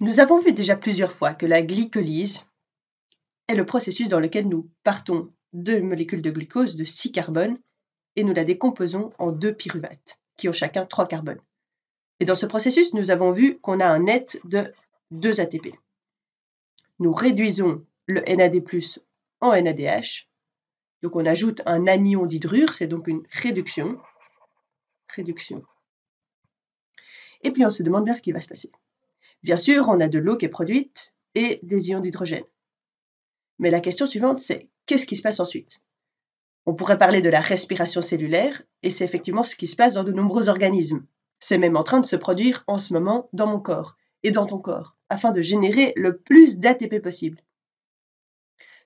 Nous avons vu déjà plusieurs fois que la glycolyse est le processus dans lequel nous partons deux molécules de glucose de 6 carbones et nous la décomposons en deux pyruvates, qui ont chacun 3 carbones. Et dans ce processus, nous avons vu qu'on a un net de 2 ATP. Nous réduisons le NAD+, en NADH, donc on ajoute un anion d'hydrure, c'est donc une réduction. Réduction. Et puis on se demande bien ce qui va se passer. Bien sûr, on a de l'eau qui est produite et des ions d'hydrogène. Mais la question suivante, c'est qu'est-ce qui se passe ensuite On pourrait parler de la respiration cellulaire, et c'est effectivement ce qui se passe dans de nombreux organismes. C'est même en train de se produire en ce moment dans mon corps et dans ton corps, afin de générer le plus d'ATP possible.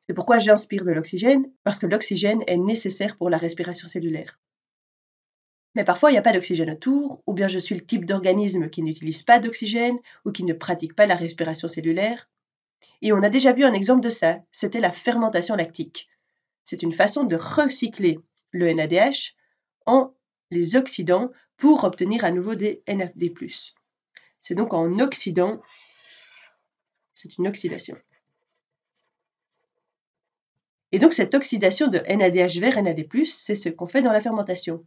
C'est pourquoi j'inspire de l'oxygène, parce que l'oxygène est nécessaire pour la respiration cellulaire. Mais parfois, il n'y a pas d'oxygène autour, ou bien je suis le type d'organisme qui n'utilise pas d'oxygène ou qui ne pratique pas la respiration cellulaire. Et on a déjà vu un exemple de ça, c'était la fermentation lactique. C'est une façon de recycler le NADH en les oxydants pour obtenir à nouveau des NAD+. C'est donc en oxydant, c'est une oxydation. Et donc cette oxydation de NADH vers NAD+, c'est ce qu'on fait dans la fermentation.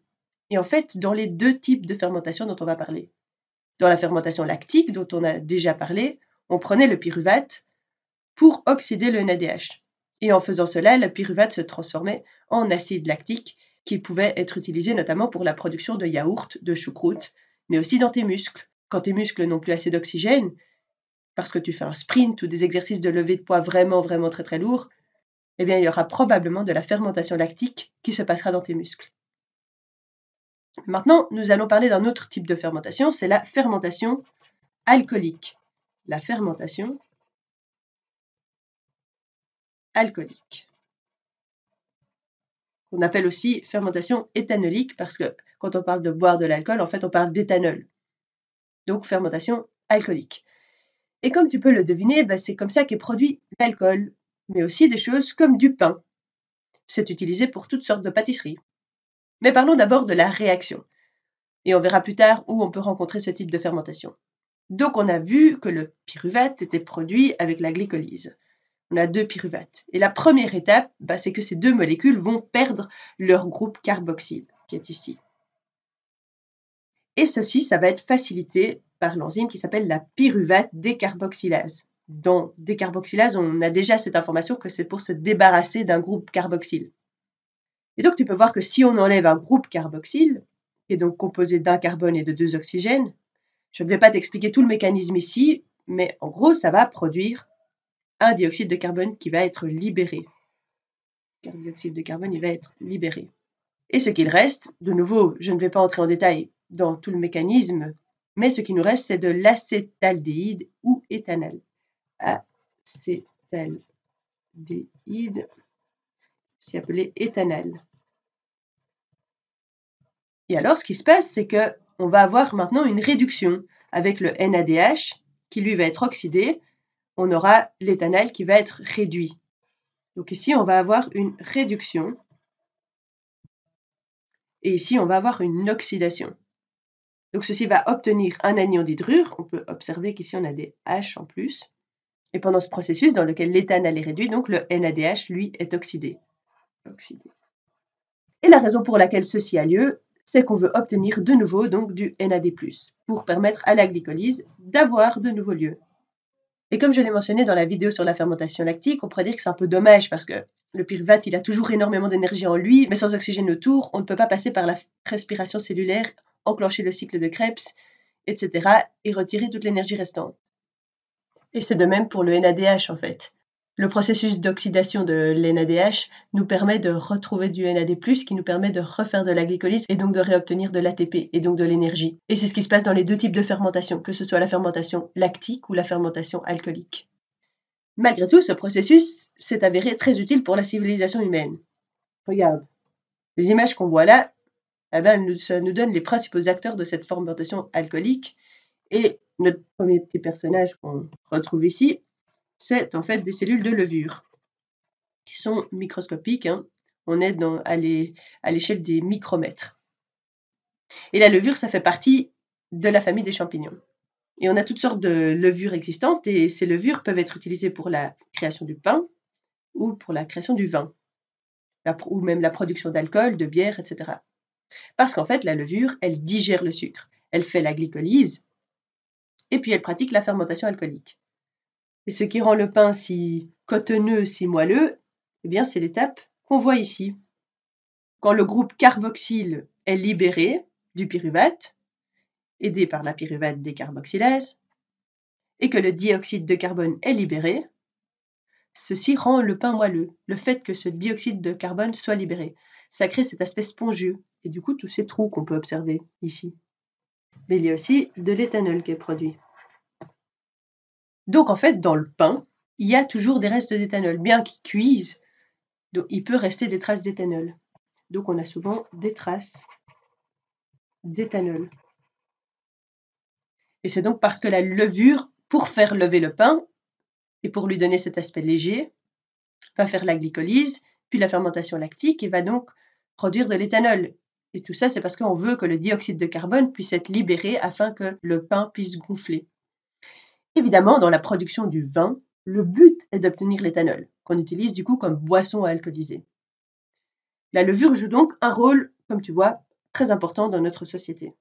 Et en fait, dans les deux types de fermentation dont on va parler, dans la fermentation lactique dont on a déjà parlé, on prenait le pyruvate pour oxyder le NADH. Et en faisant cela, le pyruvate se transformait en acide lactique qui pouvait être utilisé notamment pour la production de yaourts, de choucroute, mais aussi dans tes muscles. Quand tes muscles n'ont plus assez d'oxygène, parce que tu fais un sprint ou des exercices de levée de poids vraiment, vraiment très, très lourds, eh bien, il y aura probablement de la fermentation lactique qui se passera dans tes muscles. Maintenant, nous allons parler d'un autre type de fermentation, c'est la fermentation alcoolique. La fermentation alcoolique. On appelle aussi fermentation éthanolique parce que quand on parle de boire de l'alcool, en fait, on parle d'éthanol. Donc, fermentation alcoolique. Et comme tu peux le deviner, ben, c'est comme ça qu'est produit l'alcool, mais aussi des choses comme du pain. C'est utilisé pour toutes sortes de pâtisseries. Mais parlons d'abord de la réaction. Et on verra plus tard où on peut rencontrer ce type de fermentation. Donc on a vu que le pyruvate était produit avec la glycolyse. On a deux pyruvates. Et la première étape, bah, c'est que ces deux molécules vont perdre leur groupe carboxyle, qui est ici. Et ceci, ça va être facilité par l'enzyme qui s'appelle la pyruvate décarboxylase. Dans décarboxylase, on a déjà cette information que c'est pour se débarrasser d'un groupe carboxyle. Et donc, tu peux voir que si on enlève un groupe carboxyle, qui est donc composé d'un carbone et de deux oxygènes, je ne vais pas t'expliquer tout le mécanisme ici, mais en gros, ça va produire un dioxyde de carbone qui va être libéré. Car dioxyde de carbone, il va être libéré. Et ce qu'il reste, de nouveau, je ne vais pas entrer en détail dans tout le mécanisme, mais ce qui nous reste, c'est de l'acétaldéhyde ou éthanol. Acétaldéhyde c'est appelé éthanol. Et alors, ce qui se passe, c'est qu'on va avoir maintenant une réduction avec le NADH qui lui va être oxydé. On aura l'éthanol qui va être réduit. Donc ici, on va avoir une réduction. Et ici, on va avoir une oxydation. Donc ceci va obtenir un anion d'hydrure. On peut observer qu'ici, on a des H en plus. Et pendant ce processus dans lequel l'éthanol est réduit, donc le NADH, lui, est oxydé. Et la raison pour laquelle ceci a lieu, c'est qu'on veut obtenir de nouveau donc du NAD+, pour permettre à la glycolyse d'avoir de nouveaux lieux. Et comme je l'ai mentionné dans la vidéo sur la fermentation lactique, on pourrait dire que c'est un peu dommage parce que le pyruvate, il a toujours énormément d'énergie en lui, mais sans oxygène autour, on ne peut pas passer par la respiration cellulaire, enclencher le cycle de Krebs, etc., et retirer toute l'énergie restante. Et c'est de même pour le NADH en fait. Le processus d'oxydation de l'NADH nous permet de retrouver du NAD+, qui nous permet de refaire de la glycolyse et donc de réobtenir de l'ATP et donc de l'énergie. Et c'est ce qui se passe dans les deux types de fermentation, que ce soit la fermentation lactique ou la fermentation alcoolique. Malgré tout, ce processus s'est avéré très utile pour la civilisation humaine. Regarde, les images qu'on voit là, eh ben ça nous donne les principaux acteurs de cette fermentation alcoolique. Et notre premier petit personnage qu'on retrouve ici, c'est en fait des cellules de levure qui sont microscopiques. Hein. On est à l'échelle des micromètres. Et la levure, ça fait partie de la famille des champignons. Et on a toutes sortes de levures existantes et ces levures peuvent être utilisées pour la création du pain ou pour la création du vin, ou même la production d'alcool, de bière, etc. Parce qu'en fait, la levure, elle digère le sucre, elle fait la glycolyse et puis elle pratique la fermentation alcoolique. Et ce qui rend le pain si cotonneux, si moelleux, eh bien, c'est l'étape qu'on voit ici. Quand le groupe carboxyle est libéré du pyruvate, aidé par la pyruvate décarboxylase, et que le dioxyde de carbone est libéré, ceci rend le pain moelleux, le fait que ce dioxyde de carbone soit libéré. Ça crée cet aspect spongieux, et du coup tous ces trous qu'on peut observer ici. Mais il y a aussi de l'éthanol qui est produit. Donc en fait, dans le pain, il y a toujours des restes d'éthanol. Bien qu'il cuise, il peut rester des traces d'éthanol. Donc on a souvent des traces d'éthanol. Et c'est donc parce que la levure, pour faire lever le pain, et pour lui donner cet aspect léger, va faire la glycolyse, puis la fermentation lactique, et va donc produire de l'éthanol. Et tout ça, c'est parce qu'on veut que le dioxyde de carbone puisse être libéré afin que le pain puisse gonfler. Évidemment, dans la production du vin, le but est d'obtenir l'éthanol, qu'on utilise du coup comme boisson à alcooliser. La levure joue donc un rôle, comme tu vois, très important dans notre société.